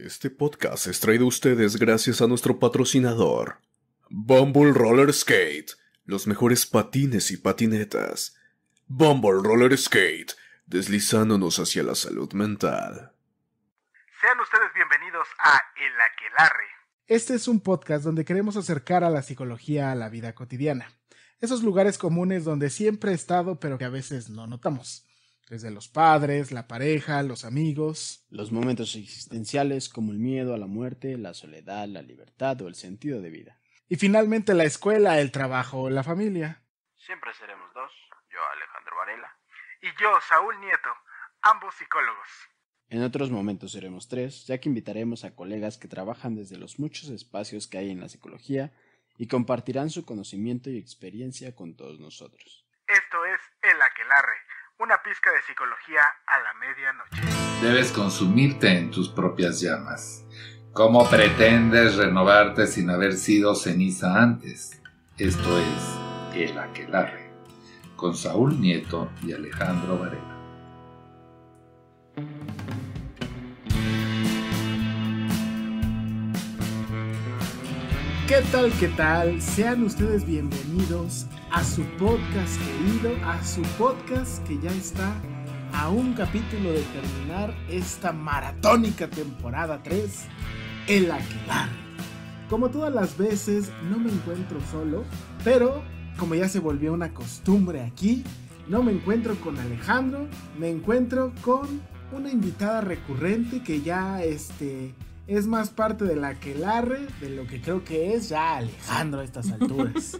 Este podcast es traído a ustedes gracias a nuestro patrocinador, Bumble Roller Skate, los mejores patines y patinetas. Bumble Roller Skate, deslizándonos hacia la salud mental. Sean ustedes bienvenidos a El Aquelarre. Este es un podcast donde queremos acercar a la psicología a la vida cotidiana. Esos lugares comunes donde siempre he estado pero que a veces no notamos. Desde los padres, la pareja, los amigos. Los momentos existenciales como el miedo a la muerte, la soledad, la libertad o el sentido de vida. Y finalmente la escuela, el trabajo o la familia. Siempre seremos dos, yo Alejandro Varela y yo Saúl Nieto, ambos psicólogos. En otros momentos seremos tres, ya que invitaremos a colegas que trabajan desde los muchos espacios que hay en la psicología y compartirán su conocimiento y experiencia con todos nosotros. Esto es El Aquelarre una pizca de psicología a la medianoche. Debes consumirte en tus propias llamas. ¿Cómo pretendes renovarte sin haber sido ceniza antes? Esto es El Aquelarre, con Saúl Nieto y Alejandro Varela. ¿Qué tal? ¿Qué tal? Sean ustedes bienvenidos a su podcast querido, a su podcast que ya está a un capítulo de terminar esta maratónica temporada 3, El Aquilar. Como todas las veces, no me encuentro solo, pero como ya se volvió una costumbre aquí, no me encuentro con Alejandro, me encuentro con una invitada recurrente que ya este es más parte de la que larre de lo que creo que es ya Alejandro a estas alturas.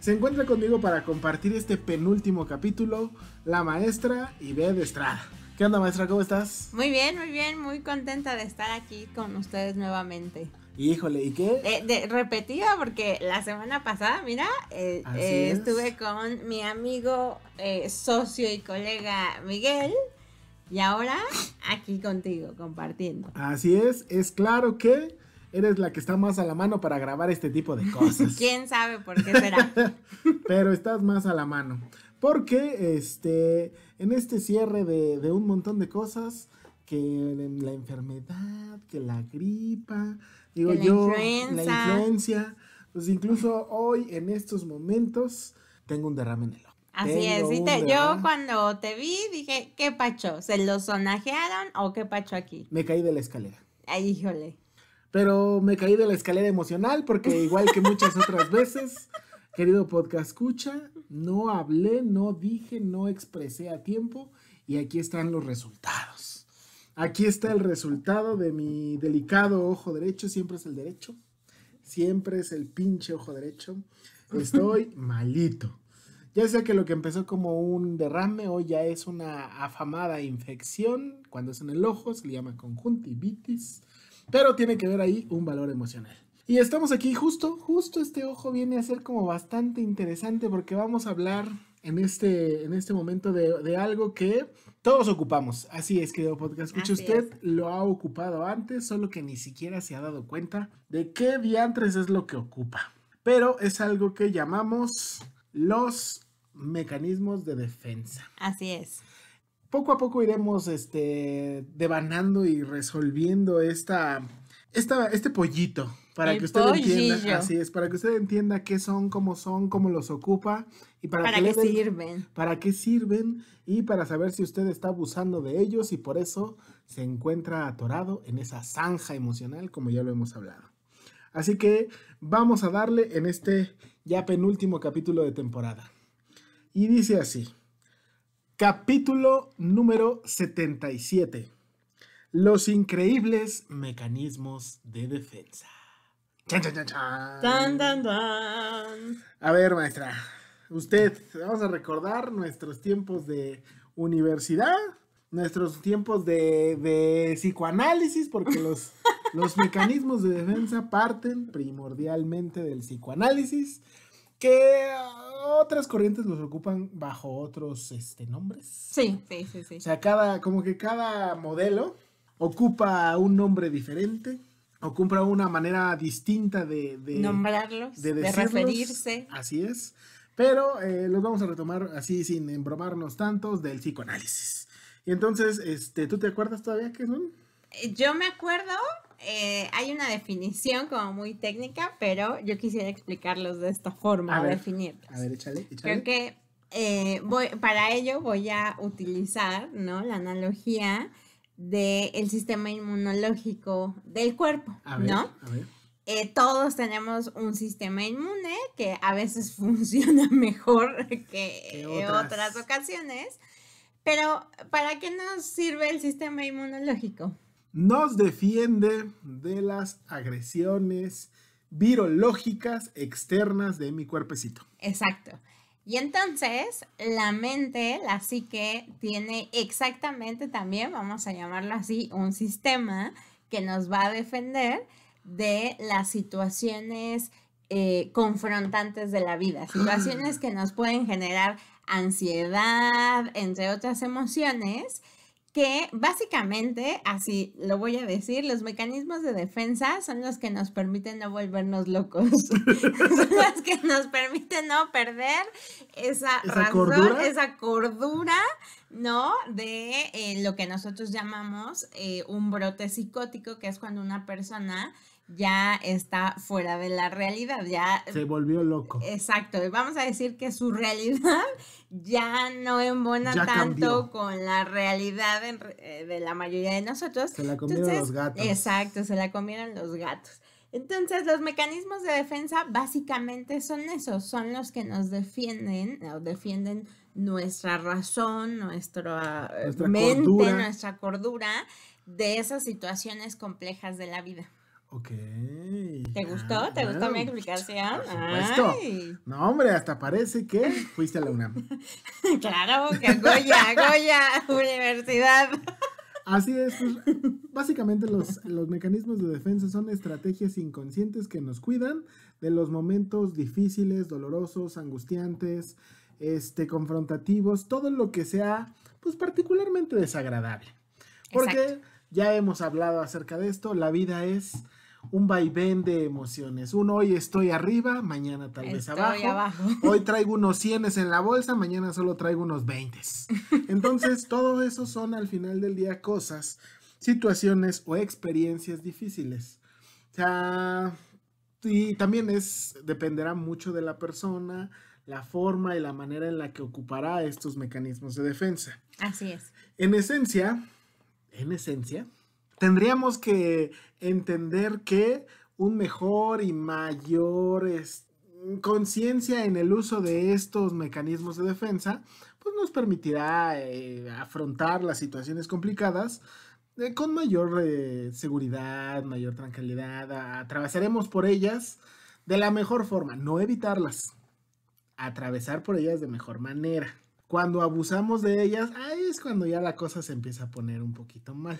Se encuentra conmigo para compartir este penúltimo capítulo, la maestra Ibede Estrada. ¿Qué onda maestra? ¿Cómo estás? Muy bien, muy bien, muy contenta de estar aquí con ustedes nuevamente. Híjole, ¿y qué? Eh, de, repetida, porque la semana pasada, mira, eh, eh, estuve con mi amigo, socio y colega Miguel. Y ahora aquí contigo, compartiendo. Así es, es claro que eres la que está más a la mano para grabar este tipo de cosas. ¿Quién sabe por qué será? Pero estás más a la mano. Porque este, en este cierre de, de un montón de cosas, que la enfermedad, que la gripa, digo influenza. la influencia, pues incluso hoy en estos momentos tengo un derrame en el ojo. Así es, yo cuando te vi dije, ¿qué pacho? ¿Se lo sonajearon o qué pacho aquí? Me caí de la escalera. Ay, ah, híjole. Pero me caí de la escalera emocional porque igual que muchas otras veces, querido podcast escucha, no hablé, no dije, no expresé a tiempo y aquí están los resultados. Aquí está el resultado de mi delicado ojo derecho, siempre es el derecho, siempre es el pinche ojo derecho. Estoy malito. Ya sea que lo que empezó como un derrame hoy ya es una afamada infección, cuando es en el ojo se le llama conjuntivitis, pero tiene que ver ahí un valor emocional. Y estamos aquí justo, justo este ojo viene a ser como bastante interesante porque vamos a hablar en este, en este momento de, algo que todos ocupamos. Así es, querido podcast. escucha usted lo ha ocupado antes, solo que ni siquiera se ha dado cuenta de qué diantres es lo que ocupa. Pero es algo que llamamos los mecanismos de defensa. Así es. Poco a poco iremos este, devanando y resolviendo esta, este pollito para que usted entienda, así es, para que usted entienda qué son, cómo son, cómo los ocupa y para, ¿Para qué sirven. Para qué sirven y para saber si usted está abusando de ellos y por eso se encuentra atorado en esa zanja emocional como ya lo hemos hablado. Así que vamos a darle en este ya penúltimo capítulo de temporada. Y dice así, capítulo número 77, los increíbles mecanismos de defensa. Chan, chan, chan, a ver, maestra, usted, vamos a recordar nuestros tiempos de universidad, nuestros tiempos de, de psicoanálisis, porque los... Los mecanismos de defensa parten primordialmente del psicoanálisis, que ah, otras corrientes los ocupan bajo otros este, nombres. Sí, sí, sí, sí. O sea, cada, como que cada modelo ocupa un nombre diferente ocupa una manera distinta de, nombrarlos, de, referirse. Así es. Pero eh, los vamos a retomar así sin embromarnos tantos del psicoanálisis. Y entonces, este, ¿tú te acuerdas todavía qué son? Eh, yo me acuerdo, eh, hay una definición como muy técnica, pero yo quisiera explicarlos de esta forma, a definirlos. A ver, échale, Creo que eh, para ello voy a utilizar ¿no? la analogía del sistema inmunológico del cuerpo, ¿no? Eh, todos tenemos un sistema inmune que a veces funciona mejor que otras ocasiones, pero ¿para qué nos sirve el sistema inmunológico? nos defiende de las agresiones virológicas externas de mi cuerpecito. Exacto. Y entonces la mente, la psique, tiene exactamente también, vamos a llamarlo así, un sistema que nos va a defender de las situaciones eh, confrontantes de la vida, situaciones que nos pueden generar ansiedad, entre otras emociones, que básicamente, así lo voy a decir, los mecanismos de defensa son los que nos permiten no volvernos locos, son los que nos permiten no perder esa, razón, cordura? esa cordura, ¿no? De eh, lo que nosotros llamamos eh, un brote psicótico, que es cuando una persona ya está fuera de la realidad, ya... Se volvió loco. Exacto, vamos a decir que su realidad ya no embona tanto con la realidad de la mayoría de nosotros. Se la comieron los gatos. Exacto, se la comieron los gatos. Entonces, los mecanismos de defensa básicamente son esos, son los que nos defienden o defienden nuestra razón, nuestra, eh, mente, nuestra cordura de esas situaciones complejas de la vida. Ok. ¿Te ah, gustó? ¿Te gustó mi explicación? Por supuesto. No, hombre, hasta parece que fuiste a la UNAM. claro, que Goya, Goya, universidad. Así es, pues, básicamente los, mecanismos de defensa son estrategias inconscientes que nos cuidan de los momentos difíciles, dolorosos, angustiantes, este, confrontativos, todo lo que sea, pues particularmente desagradable. Porque ya hemos hablado acerca de esto, la vida es un vaivén de emociones. Uno hoy estoy arriba, mañana tal vez abajo. abajo. Hoy traigo unos 100 en la bolsa, mañana solo traigo unos 20. Entonces, todo eso son al final del día cosas, situaciones o experiencias difíciles. O sea, y también es, dependerá mucho de la persona, la forma y la manera en la que ocupará estos mecanismos de defensa. Así es. En esencia, en esencia, tendríamos que entender que un mejor y mayor mm, conciencia en el uso de estos mecanismos de defensa, pues nos permitirá eh, afrontar las situaciones complicadas eh, con mayor eh, seguridad, mayor tranquilidad. Atravesaremos por ellas de la mejor forma, no evitarlas, atravesar por ellas de mejor manera. Cuando abusamos de ellas, ahí es cuando ya la cosa se empieza a poner un poquito mal.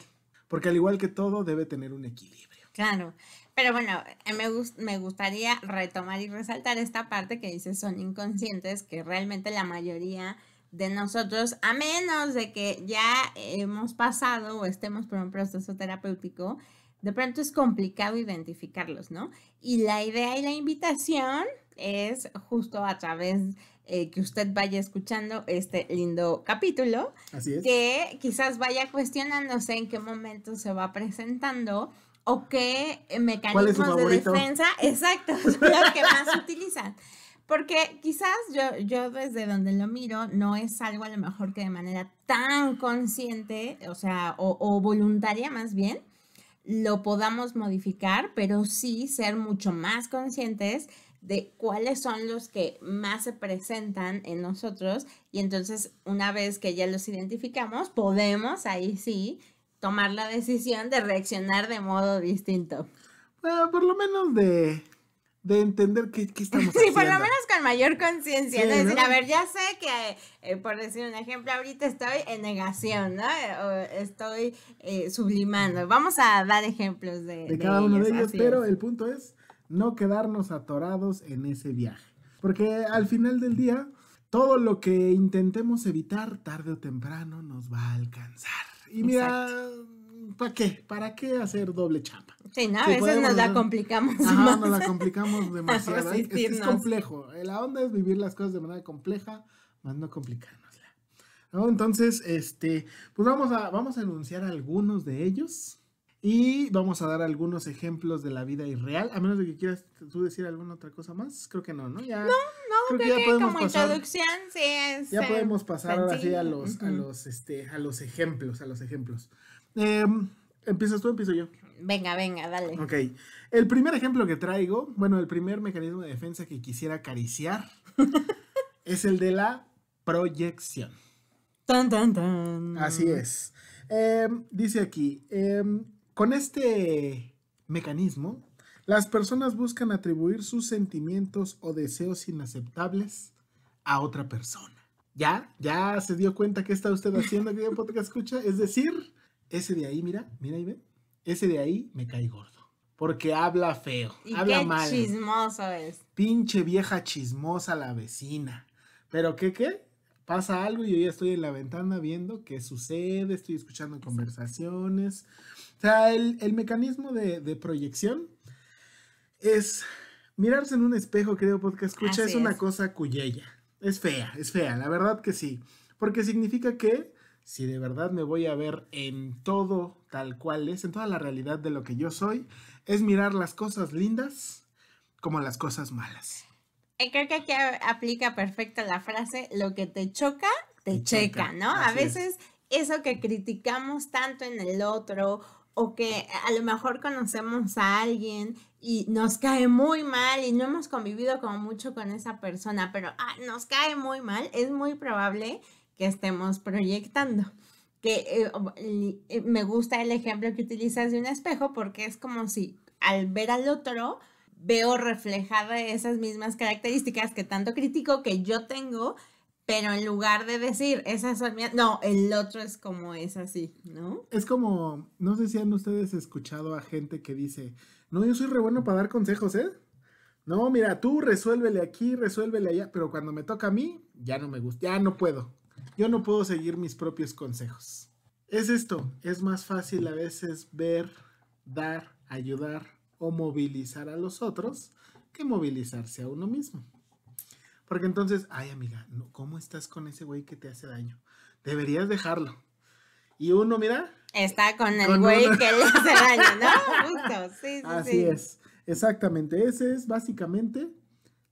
Porque al igual que todo, debe tener un equilibrio. Claro. Pero bueno, eh, me, me gustaría retomar y resaltar esta parte que dice son inconscientes, que realmente la mayoría de nosotros, a menos de que ya hemos pasado o estemos por un proceso terapéutico, de pronto es complicado identificarlos, ¿no? Y la idea y la invitación es justo a través eh, que usted vaya escuchando este lindo capítulo. Así Que quizás vaya cuestionándose en qué momento se va presentando o qué eh, mecanismos de defensa exacto son los que más utilizan. Porque quizás yo, yo desde donde lo miro no es algo a lo mejor que de manera tan consciente, o sea, o, o voluntaria más bien, lo podamos modificar, pero sí ser mucho más conscientes de cuáles son los que más se presentan en nosotros y entonces una vez que ya los identificamos, podemos ahí sí tomar la decisión de reaccionar de modo distinto. Ah, por lo menos de, de entender qué, estamos haciendo. Sí, por lo menos con mayor conciencia. Es decir, a ver, ya sé que, eh, por decir un ejemplo, ahorita estoy en negación, ¿no? estoy eh, sublimando. Vamos a dar ejemplos de, de, cada uno de ellos, pero el punto es no quedarnos atorados en ese viaje. Porque al final del día, todo lo que intentemos evitar, tarde o temprano, nos va a alcanzar. Y mira, ¿para qué? ¿Para qué hacer doble chapa? Sí, no, a veces nos la complicamos. No, nos la complicamos demasiado. ¿eh? es, complejo. La onda es vivir las cosas de manera compleja, más no complicárnosla. Entonces, este, pues vamos a, vamos a enunciar algunos de ellos. Y vamos a dar algunos ejemplos de la vida irreal, a menos de que quieras tú decir alguna otra cosa más. Creo que no, ¿no? Ya, no, no, creo, que, podemos como pasar, introducción sí es, Ya eh, podemos pasar ahora sí a los, los, este, a los ejemplos, a los ejemplos. Em, ¿Empiezas tú empiezo yo? Venga, venga, dale. Ok. El primer ejemplo que traigo, bueno, el primer mecanismo de defensa que quisiera acariciar es el de la proyección. Tan, tan, tan. Así es. Em, dice aquí, em, con este mecanismo, las personas buscan atribuir sus sentimientos o deseos inaceptables a otra persona. ¿Ya? ¿Ya se dio cuenta qué está usted haciendo, de podcast escucha? Es decir, ese de ahí, mira, mira y ve, ese de ahí me cae gordo. Porque habla feo, ¿Y habla qué chismosa es. Pinche vieja chismosa la vecina. ¿Pero qué qué? pasa algo y yo ya estoy en la ventana viendo qué sucede, estoy escuchando conversaciones. O sea, el, mecanismo de, proyección es mirarse en un espejo, creo, porque escucha, es una cosa cuyella. Es fea, es fea, la verdad que sí. Porque significa que si de verdad me voy a ver en todo tal cual es, en toda la realidad de lo que yo soy, es mirar las cosas lindas como las cosas malas. Eh, creo que aquí aplica perfecta la frase, lo que te choca, te, checa, ¿no? a veces eso que criticamos tanto en el otro o que a lo mejor conocemos a alguien y nos cae muy mal y no hemos convivido como mucho con esa persona, pero ah, nos cae muy mal, es muy probable que estemos proyectando. Que eh, eh, me gusta el ejemplo que utilizas de un espejo porque es como si al ver al otro veo reflejada esas mismas características que tanto critico que yo tengo, pero en lugar de decir, esas son mías, no, el otro es como es así, ¿no? Es como, no sé si han ustedes escuchado a gente que dice, no, yo soy re bueno para dar consejos, ¿eh? No, mira, tú resuélvele aquí, resuélvele allá, pero cuando me toca a mí, ya no me gusta, ya no puedo. Yo no puedo seguir mis propios consejos. Es esto, es más fácil a veces ver, dar, ayudar, o movilizar a los otros que movilizarse a uno mismo. Porque entonces, ay amiga, ¿cómo estás con ese güey que te hace daño? Deberías dejarlo. Y uno, mira. Está con el güey que le hace daño, ¿no? Justo, sí, sí. Así es, exactamente. Ese es básicamente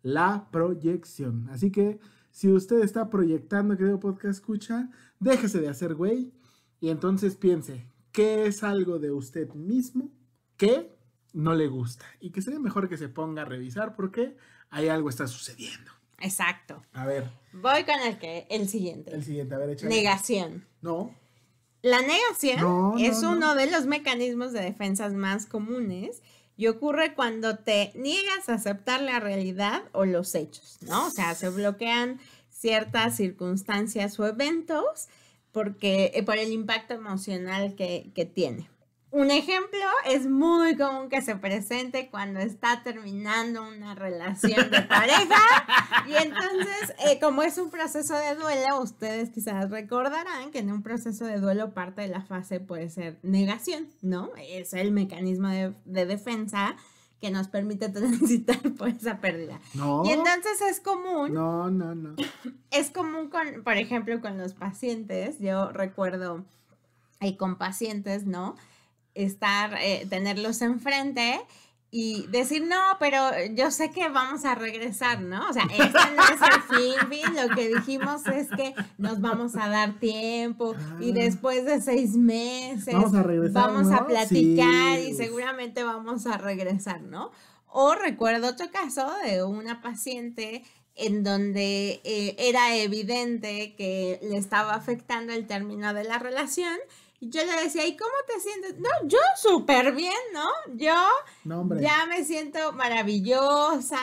la proyección. Así que si usted está proyectando, querido podcast, escucha, déjese de hacer güey y entonces piense, ¿qué es algo de usted mismo que no le gusta y que sería mejor que se ponga a revisar porque hay algo está sucediendo. Exacto. A ver. Voy con el que el siguiente. El siguiente, a ver, Negación. No. La negación es uno de los mecanismos de defensas más comunes y ocurre cuando te niegas a aceptar la realidad o los hechos, ¿no? O sea, se bloquean ciertas circunstancias o eventos porque eh, por el impacto emocional que, que tiene. Un ejemplo es muy común que se presente cuando está terminando una relación de pareja y entonces eh, como es un proceso de duelo, ustedes quizás recordarán que en un proceso de duelo parte de la fase puede ser negación, ¿no? Es el mecanismo de, defensa que nos permite transitar por esa pérdida. y entonces es común. No, no, no. Es común con, por ejemplo, con los pacientes, yo recuerdo... hay eh, con pacientes, ¿no? estar, eh, tenerlos enfrente y decir, no, pero yo sé que vamos a regresar, ¿no? O sea, este no es el fin, lo que dijimos es que nos vamos a dar tiempo y ah. después de seis meses vamos a, regresar, vamos a platicar y seguramente vamos a regresar, ¿no? O recuerdo otro caso de una paciente en donde eh, era evidente que le estaba afectando el término de la relación y yo le decía, ¿y cómo te sientes? No, yo súper bien, ¿no? Yo ya me siento maravillosa,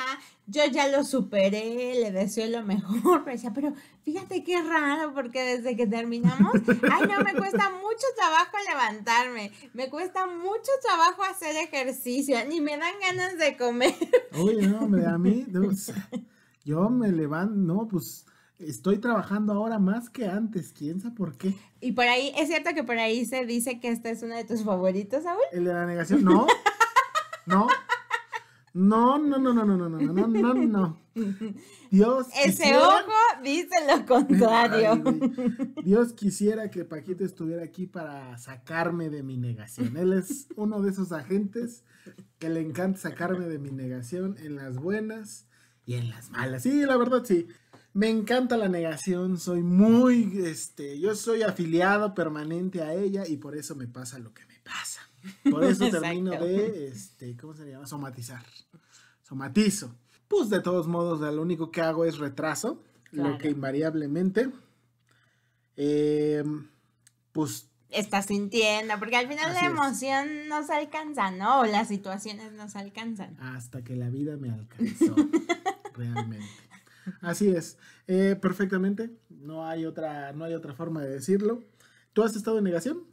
yo ya lo superé, le deseo lo mejor. Me decía, pero fíjate qué raro, porque desde que terminamos, ay, no, me cuesta mucho trabajo levantarme, me cuesta mucho trabajo hacer ejercicio, ni me dan ganas de comer. Oye, no, hombre, a mí, yo me levanto, no, pues Estoy trabajando ahora más que antes, quién sabe por qué. Y por ahí, ¿es cierto que por ahí se dice que esta es una de tus favoritos, Saúl? El de la negación, no. No. No, no, no, no, no, no, no, no, no, no. Dios. Ese ojo dice lo contrario. Dios quisiera que Paquito estuviera aquí para sacarme de mi negación. Él es uno de esos agentes que le encanta sacarme de mi negación en las buenas y en las malas. Sí, la verdad, sí. Me encanta la negación, soy muy, este, yo soy afiliado permanente a ella y por eso me pasa lo que me pasa. Por eso termino de, este, ¿cómo se llama? Somatizar. Somatizo. Pues de todos modos, lo único que hago es retraso, lo que invariablemente, em, pues... Estás sintiendo, porque al final la emoción nos alcanza, ¿no? O las situaciones nos alcanzan. Hasta que la vida me alcanzó, realmente. Así es, eh, perfectamente, no hay, otra, no hay otra forma de decirlo. ¿Tú has estado en negación?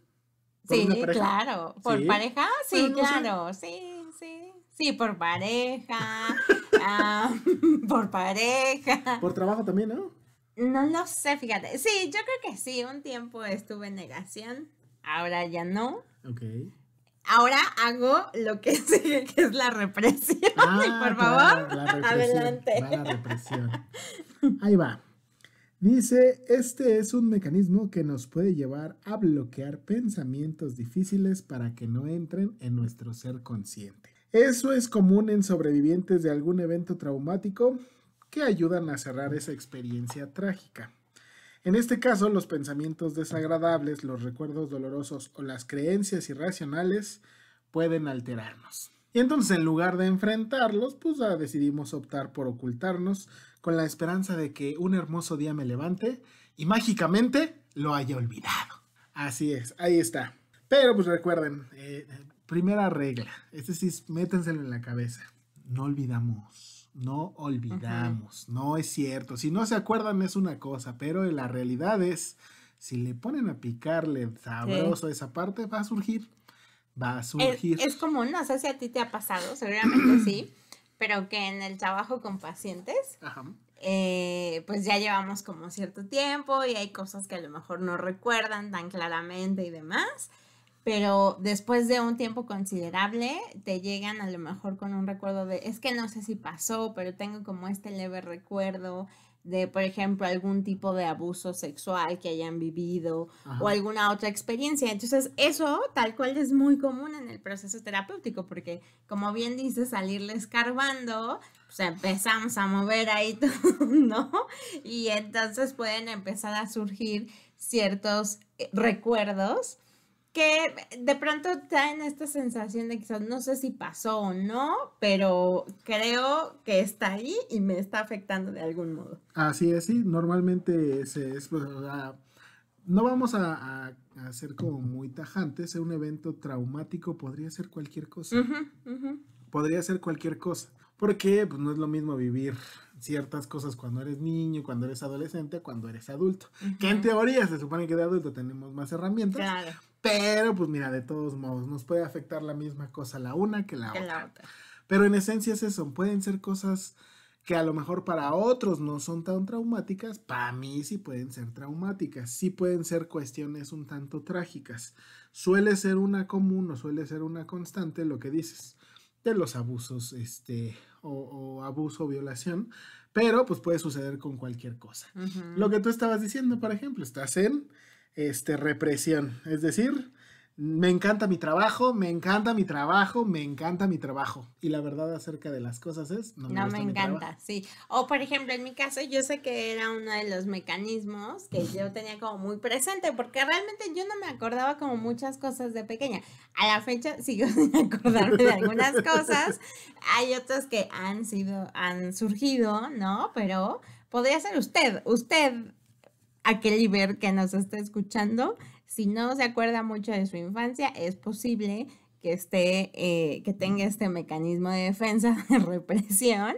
Sí, claro, por pareja, sí, claro, sí, sí, sí, por pareja, ah, por pareja. Por trabajo también, ¿no? No lo sé, fíjate. Sí, yo creo que sí, un tiempo estuve en negación, ahora ya no. Ok ahora hago lo que sigue, que es la represión. Ah, por favor, adelante. Ahí va. Dice, este es un mecanismo que nos puede llevar a bloquear pensamientos difíciles para que no entren en nuestro ser consciente. Eso es común en sobrevivientes de algún evento traumático que ayudan a cerrar esa experiencia trágica. En este caso, los pensamientos desagradables, los recuerdos dolorosos o las creencias irracionales pueden alterarnos. Y entonces, en lugar de enfrentarlos, pues decidimos optar por ocultarnos con la esperanza de que un hermoso día me levante y mágicamente lo haya olvidado. Así es, ahí está. Pero pues recuerden, eh, primera regla, este sí, métenselo en la cabeza, no olvidamos no olvidamos, no es cierto. Si no se acuerdan es una cosa, pero la realidad es, si le ponen a picarle sabroso esa parte, va a surgir, va a surgir. Es, como, no sé si a ti te ha pasado, seguramente sí, pero que en el trabajo con pacientes, eh, pues ya llevamos como cierto tiempo y hay cosas que a lo mejor no recuerdan tan claramente y demás pero después de un tiempo considerable te llegan a lo mejor con un recuerdo de, es que no sé si pasó, pero tengo como este leve recuerdo de, por ejemplo, algún tipo de abuso sexual que hayan vivido o alguna otra experiencia. Entonces, eso tal cual es muy común en el proceso terapéutico, porque como bien dices, salirle escarbando, pues empezamos a mover ahí todo, ¿no? Y entonces pueden empezar a surgir ciertos eh, recuerdos que de pronto traen esta sensación de quizás no sé si pasó o no, pero creo que está ahí y me está afectando de algún modo. Así es, sí, normalmente pues, no vamos a, a, ser como muy tajantes, un evento traumático podría ser cualquier cosa. Podría ser cualquier cosa. Porque pues, no es lo mismo vivir ciertas cosas cuando eres niño, cuando eres adolescente, cuando eres adulto. Que en teoría se supone que de adulto tenemos más herramientas. Claro. Pero pues mira, de todos modos, nos puede afectar la misma cosa la una que la, otra. Pero en esencia es eso, pueden ser cosas que a lo mejor para otros no son tan traumáticas, para mí sí pueden ser traumáticas, sí pueden ser cuestiones un tanto trágicas. Suele ser una común o suele ser una constante lo que dices de los abusos, este, o, abuso o violación, pero pues puede suceder con cualquier cosa. Lo que tú estabas diciendo, por ejemplo, estás en este, represión. Es decir, me encanta mi trabajo, me encanta mi trabajo, me encanta mi trabajo. Y la verdad acerca de las cosas es, no me, encanta, sí. O por ejemplo, en mi caso, yo sé que era uno de los mecanismos que yo tenía como muy presente, porque realmente yo no me acordaba como muchas cosas de pequeña. A la fecha sigo sin acordarme de algunas cosas. Hay otras que han sido, han surgido, ¿no? Pero podría ser usted, usted aquel Iber que nos está escuchando, si no se acuerda mucho de su infancia, es posible que, esté, eh, que tenga este mecanismo de defensa, de represión,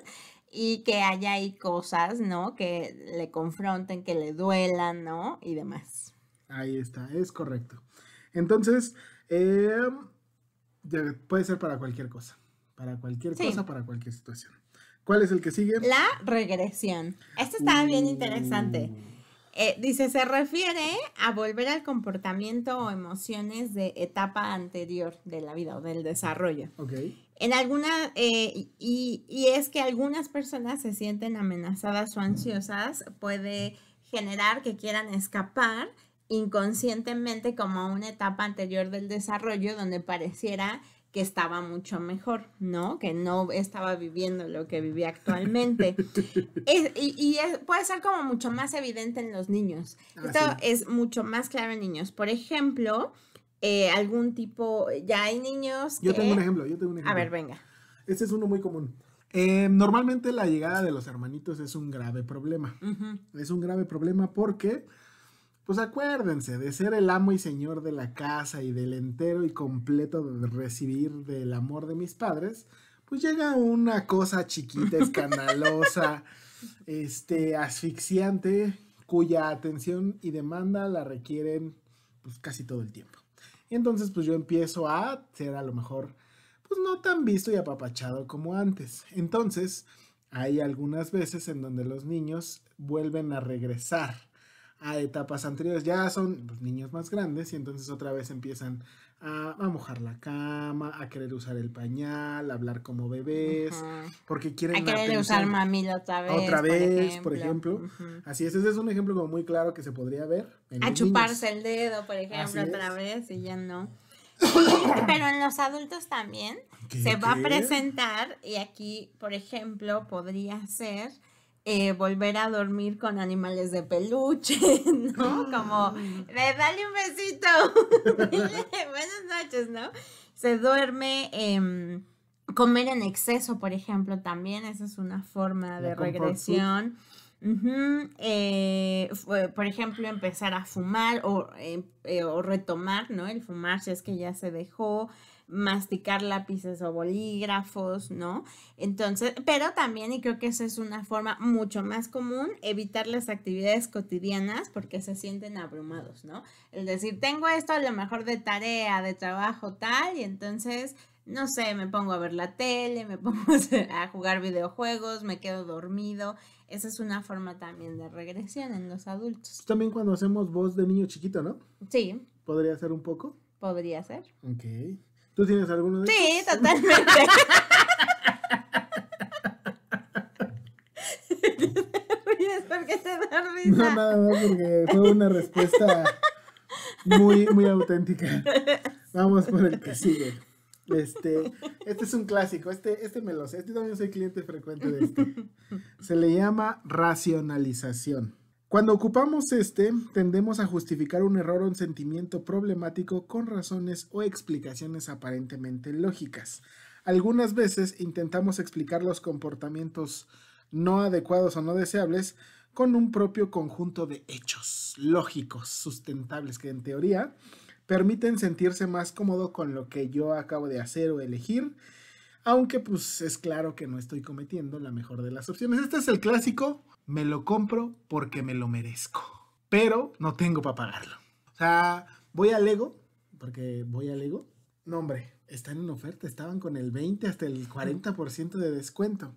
y que haya ahí cosas, ¿no? Que le confronten, que le duelan, ¿no? Y demás. Ahí está, es correcto. Entonces, em, puede ser para cualquier cosa, para cualquier cosa, para cualquier situación. ¿Cuál es el que sigue? La regresión. Esto estaba bien interesante uh. Eh, dice, se refiere a volver al comportamiento o emociones de etapa anterior de la vida o del desarrollo. En alguna, eh, y, y, es que algunas personas se sienten amenazadas o ansiosas, puede generar que quieran escapar inconscientemente como a una etapa anterior del desarrollo donde pareciera que estaba mucho mejor, ¿no? Que no estaba viviendo lo que vivía actualmente. y, puede ser como mucho más evidente en los niños. Ah, Esto es mucho más claro en niños. Por ejemplo, eh, algún tipo, ya hay niños... Que... Yo tengo un ejemplo, yo tengo un ejemplo. A ver, venga. Este es uno muy común. Eh, normalmente la llegada de los hermanitos es un grave problema. Es un grave problema porque pues acuérdense de ser el amo y señor de la casa y del entero y completo de recibir del amor de mis padres, pues llega una cosa chiquita, escandalosa, este, asfixiante, cuya atención y demanda la requieren pues, casi todo el tiempo. Y entonces pues yo empiezo a ser a lo mejor pues no tan visto y apapachado como antes. Entonces hay algunas veces en donde los niños vuelven a regresar a etapas anteriores. Ya son pues, niños más grandes y entonces otra vez empiezan a, mojar la cama, a querer usar el pañal, hablar como bebés, porque quieren... A querer usar mamila otra vez. Otra vez, por ejemplo. Así es, ese es un ejemplo como muy claro que se podría ver. a chuparse el dedo, por ejemplo, otra vez y ya no. Pero en los adultos también se va a presentar y aquí, por ejemplo, podría ser eh, volver a dormir con animales de peluche, ¿no? Como, mm. dale un besito, buenas noches, ¿no? Se duerme, em, comer en exceso, por ejemplo, también, esa es una forma de regresión. Eh, por ejemplo, empezar a fumar o, eh, eh, o, retomar, ¿no? El fumar si es que ya se dejó, masticar lápices o bolígrafos, ¿no? Entonces, pero también, y creo que esa es una forma mucho más común, evitar las actividades cotidianas porque se sienten abrumados, ¿no? Es decir, tengo esto a lo mejor de tarea, de trabajo tal, y entonces no sé, me pongo a ver la tele, me pongo a jugar videojuegos, me quedo dormido. Esa es una forma también de regresión en los adultos. También cuando hacemos voz de niño chiquito, ¿no? Sí. ¿Podría ser un poco? Podría ser. Ok. ¿Tú tienes alguno de Sí, totalmente. te da risa. No, nada más porque fue una respuesta muy, muy auténtica. Vamos por el que sigue. Este, este es un clásico, este, este me lo sé, este también soy cliente frecuente de este. Se le llama racionalización. Cuando ocupamos este, tendemos a justificar un error o un sentimiento problemático con razones o explicaciones aparentemente lógicas. Algunas veces intentamos explicar los comportamientos no adecuados o no deseables con un propio conjunto de hechos lógicos, sustentables, que en teoría permiten sentirse más cómodo con lo que yo acabo de hacer o elegir. Aunque pues es claro que no estoy cometiendo la mejor de las opciones. Este es el clásico, me lo compro porque me lo merezco. Pero no tengo para pagarlo. O sea, voy a Lego, porque voy a Lego. No, hombre, están en oferta, estaban con el 20 hasta el 40% de descuento.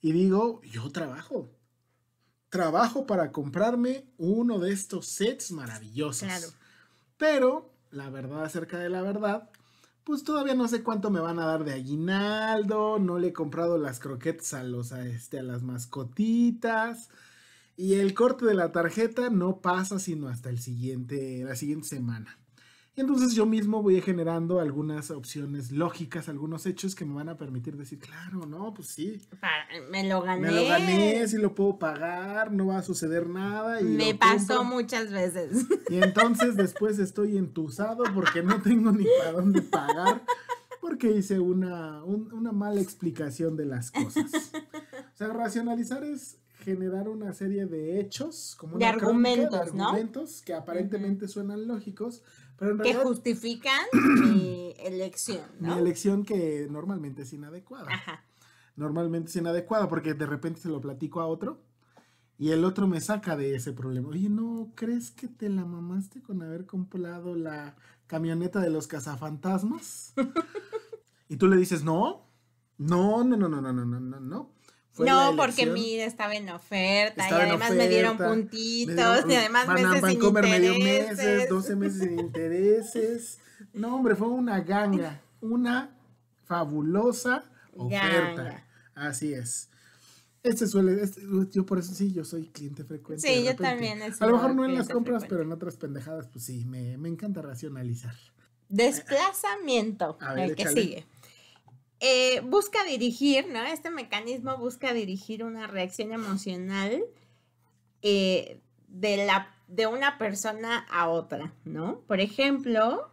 Y digo, yo trabajo. Trabajo para comprarme uno de estos sets maravillosos. Claro. Pero la verdad acerca de la verdad, pues todavía no sé cuánto me van a dar de aguinaldo, no le he comprado las croquetas a, los, a, este, a las mascotitas y el corte de la tarjeta no pasa sino hasta el siguiente, la siguiente semana. Y entonces yo mismo voy generando algunas opciones lógicas, algunos hechos que me van a permitir decir, claro, no, pues sí. Ah, me lo gané. Me lo gané, sí lo puedo pagar, no va a suceder nada. me pasó muchas veces. Y entonces después estoy entusado porque no tengo ni para dónde pagar, porque hice una, una mala explicación de las cosas. O sea, racionalizar es generar una serie de hechos, como argumentos, que aparentemente suenan lógicos, pero que justifican mi eh, elección, Mi elección que normalmente es inadecuada. Ajá. Normalmente es inadecuada porque de repente se lo platico a otro y el otro me saca de ese problema. Oye, ¿no crees que te la mamaste con haber comprado la camioneta de los cazafantasmas? y tú le dices, "No, no, no, no, no, no, no, no, no." no, porque mira, estaba en oferta y además me dieron puntitos y además meses sin intereses. me meses, 12 meses sin intereses. No, hombre, fue una ganga, una fabulosa oferta. Así es. Este suele, este, yo por eso sí, yo soy cliente frecuente. Sí, yo también. A lo mejor no en las compras, pero en otras pendejadas, pues sí, me, encanta racionalizar. Desplazamiento, el que sigue. Eh, busca dirigir, ¿no? Este mecanismo busca dirigir una reacción emocional eh, de, la, de una persona a otra, ¿no? Por ejemplo,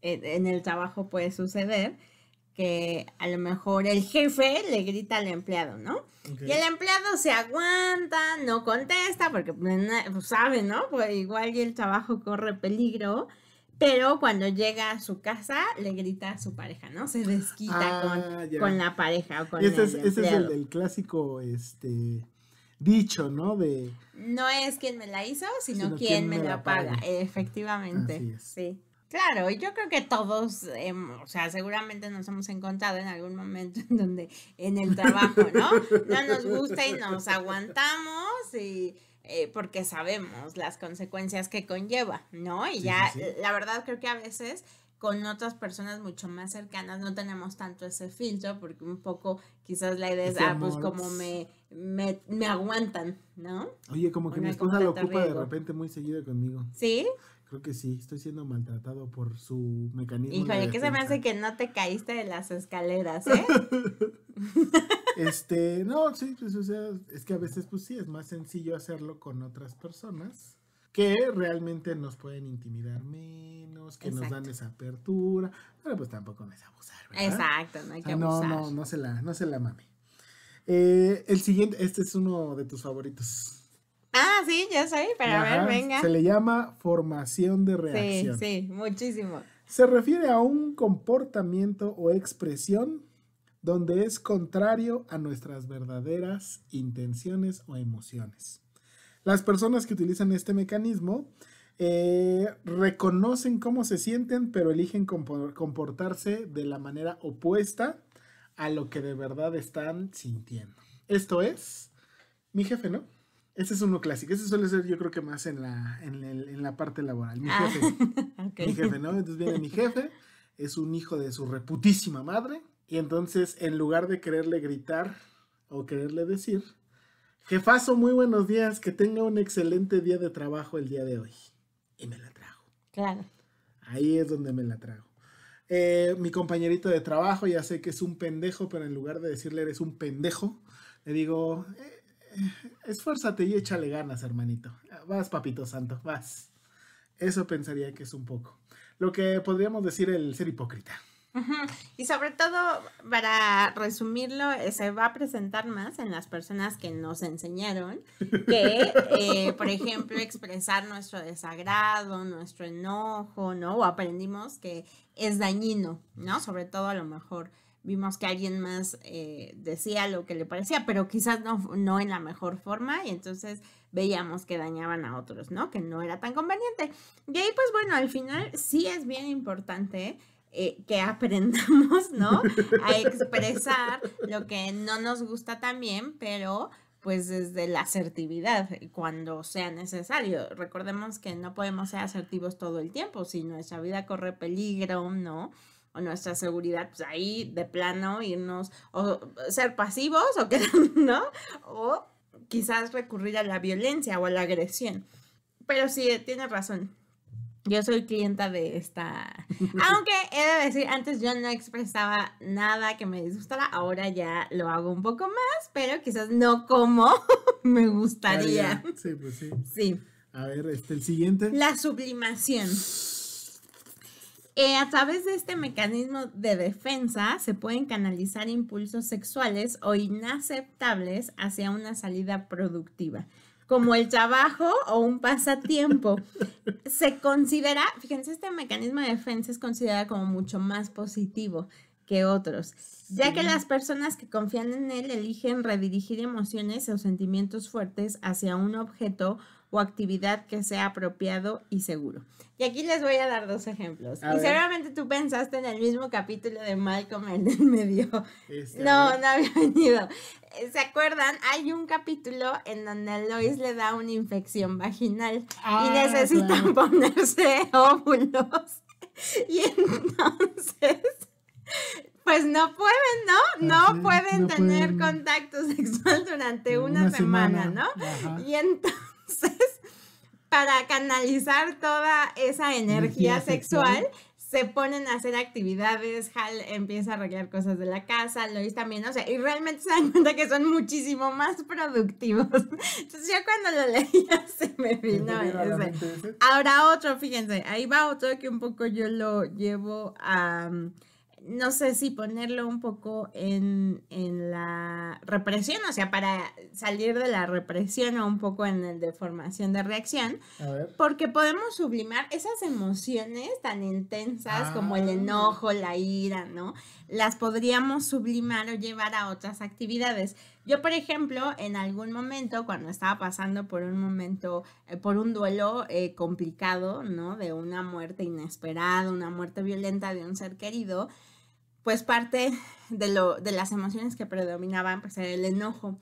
en el trabajo puede suceder que a lo mejor el jefe le grita al empleado, ¿no? Y el empleado se aguanta, no contesta, porque pues, pues, sabe, ¿no? Pues igual y el trabajo corre peligro. Pero cuando llega a su casa, le grita a su pareja, ¿no? Se desquita con, ah, la pareja o con ese es, Ese el, clásico este, dicho, ¿no? De, no es quien me la hizo, sino, quien, me, la, paga. Efectivamente, sí. Claro, y yo creo que todos, o sea, seguramente nos hemos encontrado en algún momento en donde en el trabajo, ¿no? No nos gusta y nos aguantamos y eh, porque sabemos las consecuencias que conlleva, ¿no? Y ya, la verdad creo que a veces con otras personas mucho más cercanas no tenemos tanto ese filtro porque un poco quizás la idea es, ah, pues como me, me, aguantan, ¿no? Oye, como que mi esposa lo ocupa de repente muy seguido conmigo. ¿Sí? Creo que sí, estoy siendo maltratado por su mecanismo. Híjole, ¿qué se me hace que no te caíste de las escaleras, ¿eh? este, no, sí, pues, o sea, es que a veces, pues sí, es más sencillo hacerlo con otras personas que realmente nos pueden intimidar menos, que nos dan esa apertura, pero pues tampoco es abusar, ¿verdad? Exacto, no hay que abusar. No, no, no se la, no se la mame. Eh, el siguiente, este es uno de tus favoritos. Ah, sí, ya sé, pero venga. Se le llama formación de reacción. Sí, sí, muchísimo. Se refiere a un comportamiento o expresión donde es contrario a nuestras verdaderas intenciones o emociones. Las personas que utilizan este mecanismo eh, reconocen cómo se sienten, pero eligen comportarse de la manera opuesta a lo que de verdad están sintiendo. Esto es, mi jefe, ¿no? Ese es uno clásico. Ese suele ser, yo creo que más en la, en parte laboral. Mi ah, jefe. Mi jefe, ¿no? Entonces viene mi jefe, es un hijo de su reputísima madre. Y entonces, en lugar de quererle gritar o quererle decir, jefazo, muy buenos días, que tenga un excelente día de trabajo el día de hoy. Y me la trajo. Claro. Ahí es donde me la trago. Eh, mi compañerito de trabajo, ya sé que es un pendejo, pero en lugar de decirle eres un pendejo, le digo, esfuérzate y échale ganas, hermanito. Vas, papito santo, vas. Eso pensaría que es un poco. Lo que podríamos decir el ser hipócrita. Y sobre todo, para resumirlo, eh, se va a presentar más en las personas que nos enseñaron que, eh, por ejemplo, expresar nuestro desagrado, nuestro enojo, ¿no? O aprendimos que es dañino, ¿no? Sobre todo a lo mejor vimos que alguien más eh, decía lo que le parecía, pero quizás no, no en la mejor forma y entonces veíamos que dañaban a otros, ¿no? Que no era tan conveniente. Y ahí, pues bueno, al final sí es bien importante. Eh, que aprendamos, ¿no? A expresar lo que no nos gusta también, pero pues desde la asertividad eh, cuando sea necesario. Recordemos que no podemos ser asertivos todo el tiempo, si nuestra vida corre peligro, ¿no? o nuestra seguridad, pues ahí de plano irnos o ser pasivos o que ¿no? O quizás recurrir a la violencia o a la agresión. Pero sí, tiene razón. Yo soy clienta de esta. Aunque he de decir, antes yo no expresaba nada que me disgustara, ahora ya lo hago un poco más, pero quizás no como me gustaría. sí, pues sí. A ver, este, el siguiente. La sublimación. Eh, a través de este mecanismo de defensa se pueden canalizar impulsos sexuales o inaceptables hacia una salida productiva, como el trabajo o un pasatiempo. Se considera, fíjense, este mecanismo de defensa es considerado como mucho más positivo que otros, ya que las personas que confían en él eligen redirigir emociones o sentimientos fuertes hacia un objeto o actividad que sea apropiado y seguro. Y aquí les voy a dar dos ejemplos. y seguramente tú pensaste en el mismo capítulo de Malcolm en el medio. Este, no, no había venido. ¿Se acuerdan? Hay un capítulo en donde Lois le da una infección vaginal y ah, necesitan ponerse óvulos. Y entonces pues no pueden, ¿no? No pueden tener contacto sexual durante una, semana, ¿no? Y entonces entonces, para canalizar toda esa energía, sexual, se ponen a hacer actividades, Hal empieza a arreglar cosas de la casa, Lois también, o sea, y realmente se dan cuenta que son muchísimo más productivos. Entonces yo cuando lo leía se me vino Ahora otro, fíjense, ahí va otro que un poco yo lo llevo a no sé si ponerlo un poco en, la represión, o sea, para salir de la represión o un poco en el de formación de reacción, porque podemos sublimar esas emociones tan intensas como el ah. enojo, la ira, ¿no? Las podríamos sublimar o llevar a otras actividades. Yo, por ejemplo, en algún momento, cuando estaba pasando por un momento, eh, por un duelo eh, complicado, ¿no? De una muerte inesperada, una muerte violenta de un ser querido, pues parte de, lo, de las emociones que predominaban, pues era el enojo.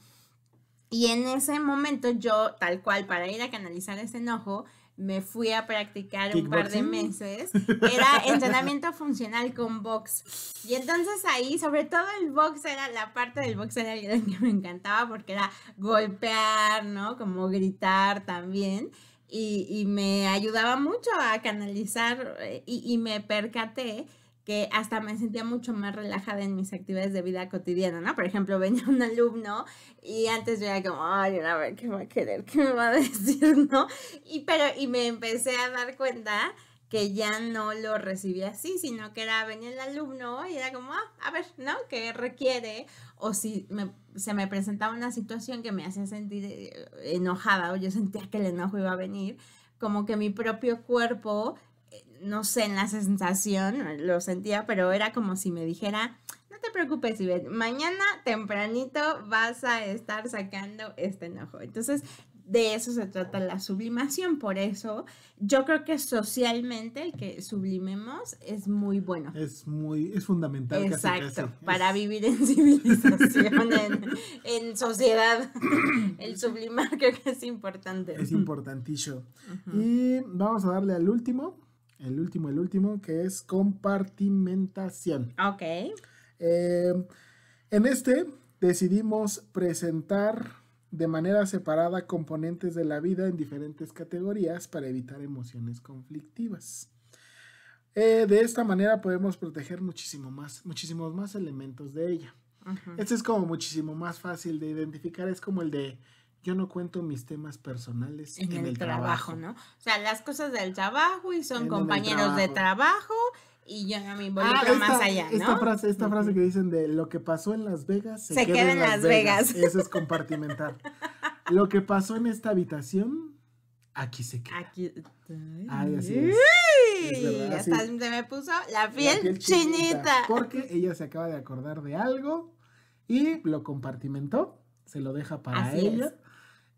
Y en ese momento yo, tal cual, para ir a canalizar ese enojo, me fui a practicar un par de meses, era entrenamiento funcional con box. Y entonces ahí, sobre todo el box era, la parte del box era la que me encantaba porque era golpear, ¿no? Como gritar también. Y, me ayudaba mucho a canalizar eh, y, y me percaté que hasta me sentía mucho más relajada en mis actividades de vida cotidiana, ¿no? Por ejemplo, venía un alumno y antes yo era como, ay, a ver qué va a querer, qué me va a decir, ¿no? Y, pero, y me empecé a dar cuenta que ya no lo recibía así, sino que era venía el alumno y era como, ah, a ver, ¿no? ¿Qué requiere? O si se me presentaba una situación que me hacía sentir eh, enojada o yo sentía que el enojo iba a venir, como que mi propio cuerpo no sé, en la sensación, lo sentía, pero era como si me dijera, no te preocupes, Ivette, mañana tempranito vas a estar sacando este enojo. Entonces, de eso se trata la sublimación, por eso yo creo que socialmente el que sublimemos es muy bueno. Es muy, es fundamental. Exacto, para vivir en civilización, en, sociedad, el sublimar creo que es importante. Es importantísimo. Y vamos a darle al último, el último, el último, que es compartimentación. Ok. Eh, en este decidimos presentar de manera separada componentes de la vida en diferentes categorías para evitar emociones conflictivas. Eh, de esta manera podemos proteger muchísimo más, muchísimos más elementos de ella. Este es como muchísimo más fácil de identificar, es como el de yo no cuento mis temas personales en, el, trabajo, ¿no? O sea, las cosas del trabajo y son compañeros de trabajo y yo no me involucro ah, más allá, ¿no? Esta frase, que dicen de lo que pasó en Las Vegas se, queda, en Las Vegas. Eso es compartimentar. lo que pasó en esta habitación aquí se queda. Aquí. Ay, así es. se me puso la piel, chinita. Porque ella se acaba de acordar de algo y lo compartimentó, se lo deja para ella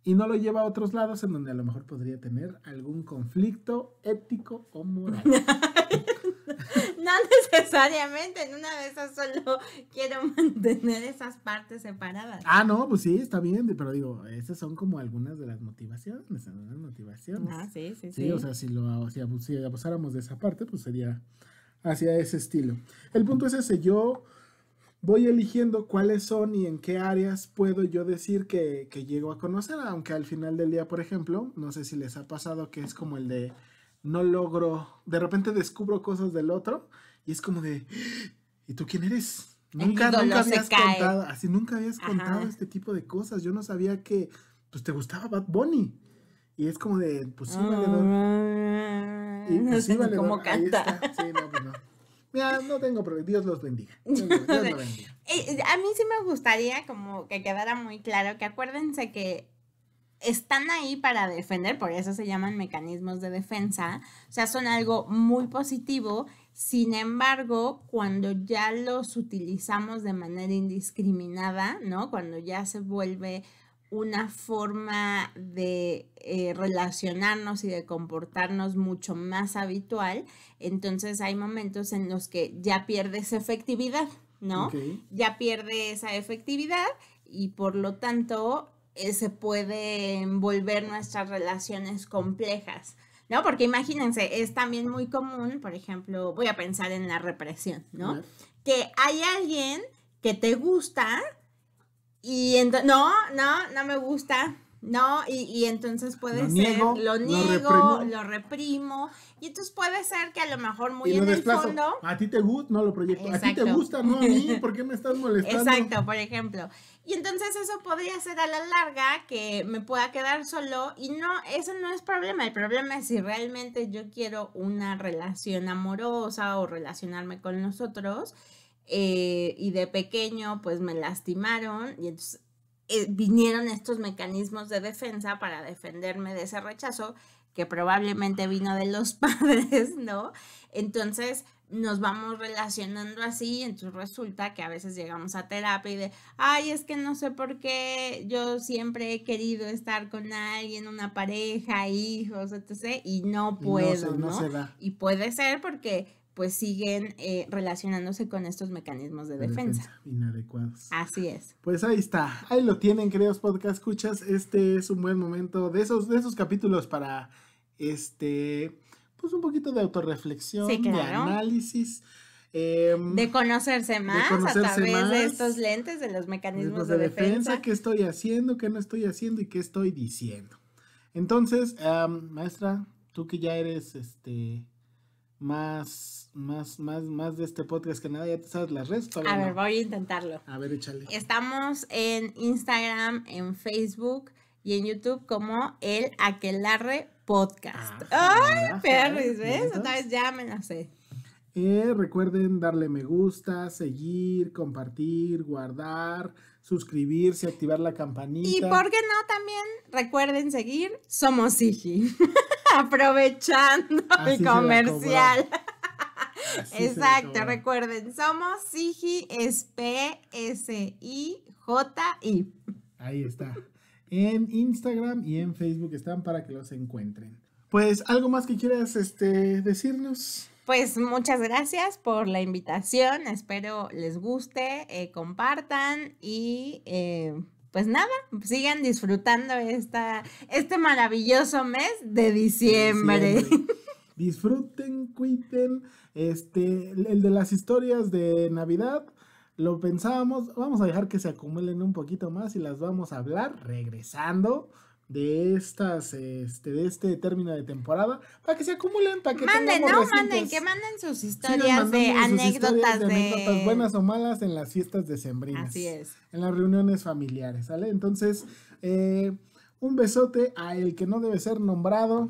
y no lo lleva a otros lados en donde a lo mejor podría tener algún conflicto ético o moral. no necesariamente, en una de esas solo quiero mantener esas partes separadas. Ah, no, pues sí, está bien, pero digo, esas son como algunas de las motivaciones, algunas motivaciones. Ah, sí, sí, sí. o sea, si, lo, si abusáramos de esa parte, pues sería hacia ese estilo. El punto es ese, yo voy eligiendo cuáles son y en qué áreas puedo yo decir que, que, llego a conocer, aunque al final del día, por ejemplo, no sé si les ha pasado que es como el de no logro, de repente descubro cosas del otro y es como de, ¿y tú quién eres? Nunca, nunca habías contado, así nunca habías contado este tipo de cosas, yo no sabía que, pues te gustaba Bad Bunny. Y es como de, pues sí, no, mm. Y pues sí, Sí, no, pues no no tengo problema. Dios los bendiga. Eh, a mí sí me gustaría como que quedara muy claro que acuérdense que están ahí para defender, por eso se llaman mecanismos de defensa, o sea, son algo muy positivo, sin embargo, cuando ya los utilizamos de manera indiscriminada, ¿no? Cuando ya se vuelve una forma de eh, relacionarnos y de comportarnos mucho más habitual, entonces hay momentos en los que ya pierdes efectividad, ¿no? Ya pierde esa efectividad y por lo tanto eh, se pueden volver nuestras relaciones complejas. ¿No? Porque imagínense, es también muy común, por ejemplo, voy a pensar en la represión, ¿no? Que hay alguien que te gusta, y no, no, no me gusta. No, y, y entonces puede ser, lo niego, lo reprimo. y entonces puede ser que a lo mejor muy en el fondo. A ti te gusta, no lo proyecto. A ti te gusta, no a mí, ¿por qué me estás molestando? Exacto, por ejemplo. Y entonces eso podría ser a la larga que me pueda quedar solo y no, eso no es problema. El problema es si realmente yo quiero una relación amorosa o relacionarme con nosotros... Eh, y de pequeño pues me lastimaron y entonces eh, vinieron estos mecanismos de defensa para defenderme de ese rechazo que probablemente vino de los padres, ¿no? Entonces nos vamos relacionando así, entonces resulta que a veces llegamos a terapia y de, ay, es que no sé por qué yo siempre he querido estar con alguien, una pareja, hijos, etc., y no puedo, ¿no? Y puede ser porque pues siguen eh, relacionándose con estos mecanismos de, defensa. Inadecuados. Así es. Pues ahí está. Ahí lo tienen, queridos podcast escuchas. Este es un buen momento de esos, de esos capítulos para este, pues un poquito de autorreflexión, de análisis. Em, de conocerse más a través de estos lentes de los mecanismos de, defensa. ¿Qué estoy haciendo? ¿Qué no estoy haciendo? ¿Y qué estoy diciendo? Entonces, em, maestra, tú que ya eres este más, más, más, más de este podcast que nada, ya te sabes las redes. A ver, voy a intentarlo. A ver, échale. Estamos en Instagram, en Facebook y en YouTube como el Aquelarre Podcast. ¡Ay, perros ¿eh? ¿Ves? Otra vez ya me la sé. recuerden darle me gusta, seguir, compartir, guardar, suscribirse, activar la campanita. Y por qué no también recuerden seguir Somos Sigi. aprovechando el comercial. Exacto, recuerden, somos Sigi s P S I J I. Ahí está. En Instagram y en Facebook están para que los encuentren. Pues algo más que quieras este, decirnos. Pues muchas gracias por la invitación. Espero les guste, eh, compartan y eh, pues nada, sigan disfrutando esta, este maravilloso mes de diciembre. Disfruten, cuiten. Este, el de las historias de Navidad, lo pensábamos, vamos a dejar que se acumulen un poquito más y las vamos a hablar regresando de estas este de este término de temporada para que se acumulen para que manden no manden que manden sus historias de anécdotas de, anécdotas buenas o malas en las fiestas de decembrinas así es en las reuniones familiares sale entonces eh, un besote a el que no debe ser nombrado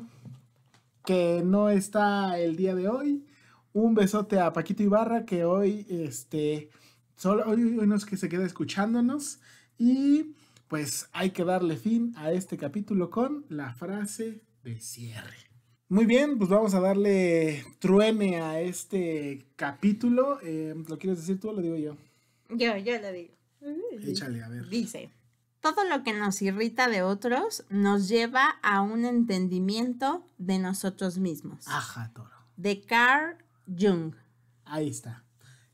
que no está el día de hoy un besote a Paquito Ibarra que hoy este solo hoy, que se queda escuchándonos y pues hay que darle fin a este capítulo con la frase de cierre. Muy bien, pues vamos a darle truene a este capítulo. Eh, ¿Lo quieres decir tú o lo digo yo? Yo, yo lo digo. Échale, a ver. Dice, todo lo que nos irrita de otros nos lleva a un entendimiento de nosotros mismos. Ajá, toro. De Carl Jung. Ahí está.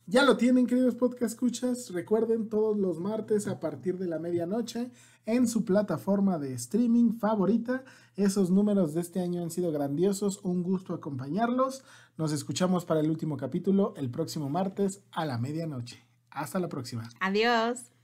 Ya lo tienen, queridos podcast escuchas. Recuerden todos los martes a partir de la medianoche en su plataforma de streaming favorita. Esos números de este año han sido grandiosos. Un gusto acompañarlos. Nos escuchamos para el último capítulo el próximo martes a la medianoche. Hasta la próxima. Adiós.